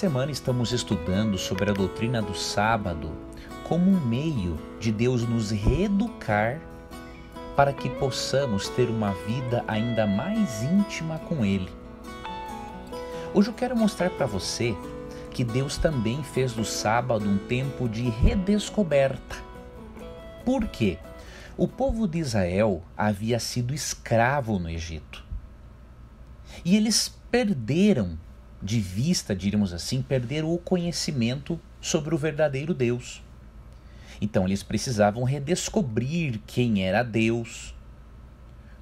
semana estamos estudando sobre a doutrina do sábado como um meio de Deus nos reeducar para que possamos ter uma vida ainda mais íntima com Ele. Hoje eu quero mostrar para você que Deus também fez do sábado um tempo de redescoberta. Por quê? O povo de Israel havia sido escravo no Egito e eles perderam de vista, diríamos assim, perderam o conhecimento sobre o verdadeiro Deus. Então eles precisavam redescobrir quem era Deus,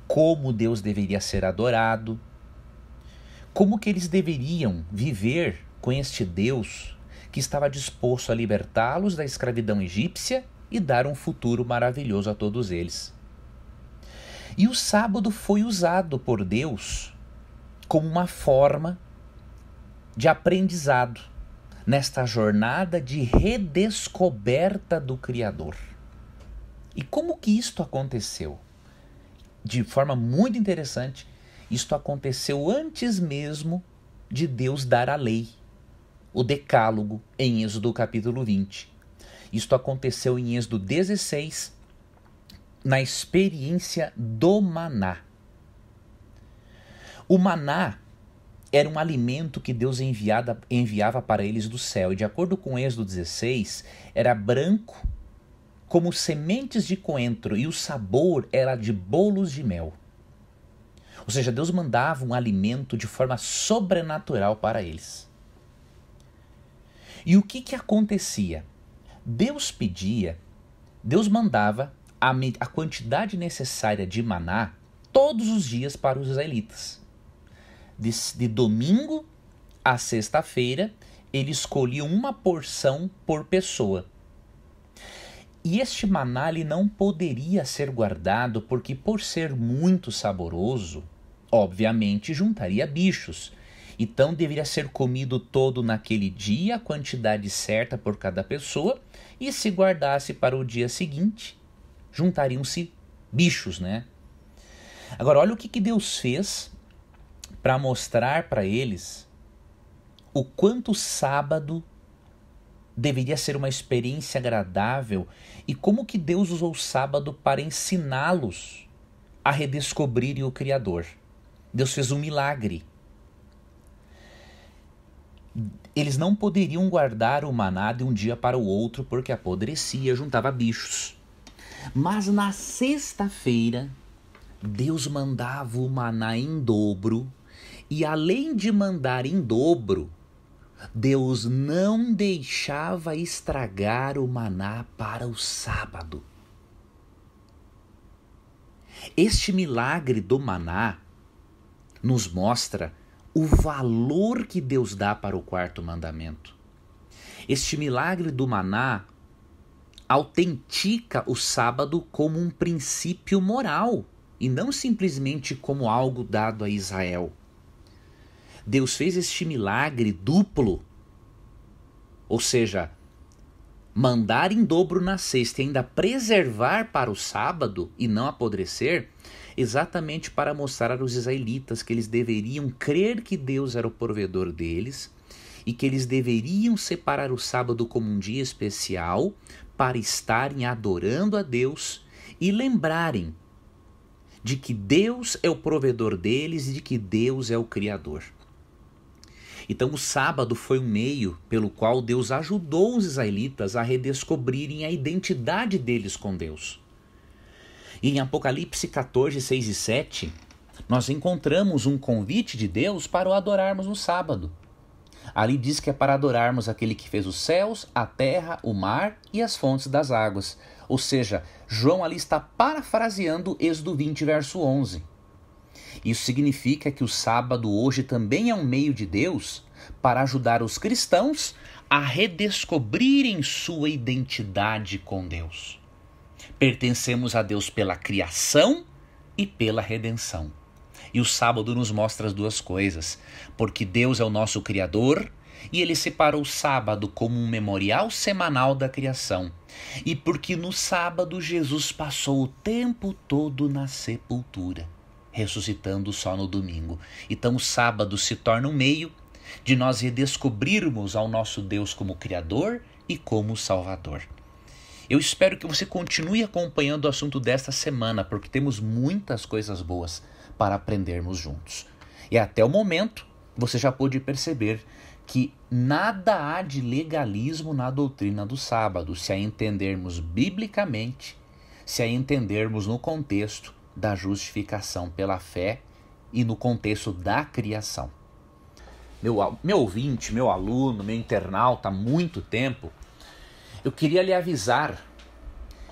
como Deus deveria ser adorado, como que eles deveriam viver com este Deus que estava disposto a libertá-los da escravidão egípcia e dar um futuro maravilhoso a todos eles. E o sábado foi usado por Deus como uma forma de aprendizado nesta jornada de redescoberta do Criador. E como que isto aconteceu? De forma muito interessante, isto aconteceu antes mesmo de Deus dar a lei, o Decálogo, em Êxodo capítulo 20. Isto aconteceu em Êxodo 16, na experiência do maná. O maná era um alimento que Deus enviada, enviava para eles do céu. E de acordo com Êxodo 16, era branco como sementes de coentro e o sabor era de bolos de mel. Ou seja, Deus mandava um alimento de forma sobrenatural para eles. E o que, que acontecia? Deus pedia, Deus mandava a, a quantidade necessária de maná todos os dias para os israelitas de, de domingo à sexta-feira, ele escolhia uma porção por pessoa. E este maná não poderia ser guardado porque, por ser muito saboroso, obviamente juntaria bichos. Então deveria ser comido todo naquele dia, a quantidade certa por cada pessoa, e se guardasse para o dia seguinte, juntariam-se bichos, né? Agora, olha o que, que Deus fez para mostrar para eles o quanto o sábado deveria ser uma experiência agradável e como que Deus usou o sábado para ensiná-los a redescobrirem o Criador. Deus fez um milagre. Eles não poderiam guardar o maná de um dia para o outro porque apodrecia, juntava bichos. Mas na sexta-feira, Deus mandava o maná em dobro e além de mandar em dobro, Deus não deixava estragar o maná para o sábado. Este milagre do maná nos mostra o valor que Deus dá para o quarto mandamento. Este milagre do maná autentica o sábado como um princípio moral e não simplesmente como algo dado a Israel. Deus fez este milagre duplo, ou seja, mandar em dobro na sexta e ainda preservar para o sábado e não apodrecer, exatamente para mostrar aos israelitas que eles deveriam crer que Deus era o provedor deles e que eles deveriam separar o sábado como um dia especial para estarem adorando a Deus e lembrarem de que Deus é o provedor deles e de que Deus é o Criador. Então, o sábado foi um meio pelo qual Deus ajudou os israelitas a redescobrirem a identidade deles com Deus. E em Apocalipse 14, 6 e 7, nós encontramos um convite de Deus para o adorarmos no sábado. Ali diz que é para adorarmos aquele que fez os céus, a terra, o mar e as fontes das águas. Ou seja, João ali está parafraseando Êxodo 20, verso 11. Isso significa que o sábado hoje também é um meio de Deus para ajudar os cristãos a redescobrirem sua identidade com Deus. Pertencemos a Deus pela criação e pela redenção. E o sábado nos mostra as duas coisas, porque Deus é o nosso Criador e ele separou o sábado como um memorial semanal da criação, e porque no sábado Jesus passou o tempo todo na sepultura ressuscitando só no domingo. Então o sábado se torna um meio de nós redescobrirmos ao nosso Deus como Criador e como Salvador. Eu espero que você continue acompanhando o assunto desta semana, porque temos muitas coisas boas para aprendermos juntos. E até o momento, você já pôde perceber que nada há de legalismo na doutrina do sábado, se a entendermos biblicamente, se a entendermos no contexto da justificação pela fé e no contexto da criação. Meu, meu ouvinte, meu aluno, meu internauta, há muito tempo, eu queria lhe avisar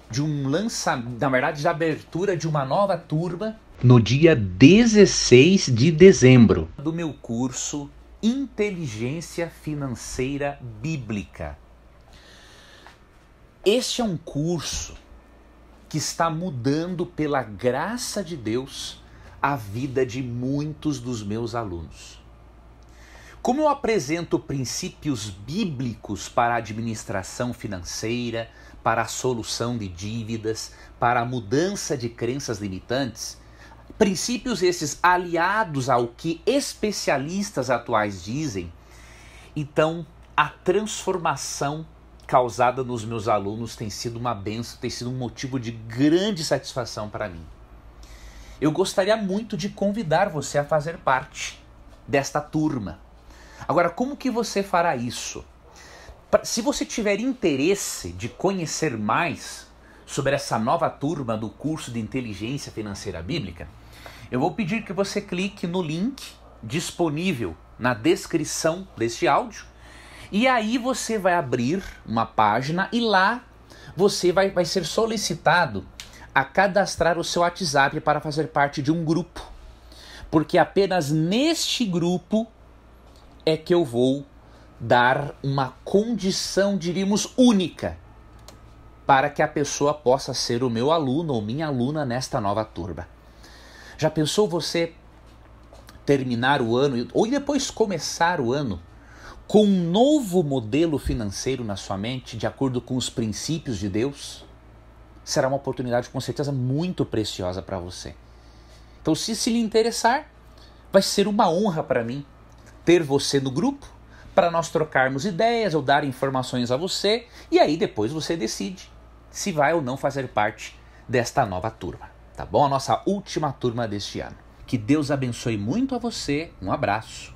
de um lançamento, na verdade, da abertura de uma nova turma no dia 16 de dezembro do meu curso Inteligência Financeira Bíblica. Este é um curso que está mudando pela graça de Deus a vida de muitos dos meus alunos. Como eu apresento princípios bíblicos para a administração financeira, para a solução de dívidas, para a mudança de crenças limitantes, princípios esses aliados ao que especialistas atuais dizem, então a transformação causada nos meus alunos tem sido uma benção, tem sido um motivo de grande satisfação para mim. Eu gostaria muito de convidar você a fazer parte desta turma. Agora, como que você fará isso? Se você tiver interesse de conhecer mais sobre essa nova turma do curso de Inteligência Financeira Bíblica, eu vou pedir que você clique no link disponível na descrição deste áudio e aí você vai abrir uma página e lá você vai, vai ser solicitado a cadastrar o seu WhatsApp para fazer parte de um grupo. Porque apenas neste grupo é que eu vou dar uma condição, diríamos, única para que a pessoa possa ser o meu aluno ou minha aluna nesta nova turma. Já pensou você terminar o ano ou depois começar o ano com um novo modelo financeiro na sua mente, de acordo com os princípios de Deus, será uma oportunidade com certeza muito preciosa para você. Então, se se lhe interessar, vai ser uma honra para mim ter você no grupo para nós trocarmos ideias ou dar informações a você e aí depois você decide se vai ou não fazer parte desta nova turma, tá bom? A nossa última turma deste ano. Que Deus abençoe muito a você. Um abraço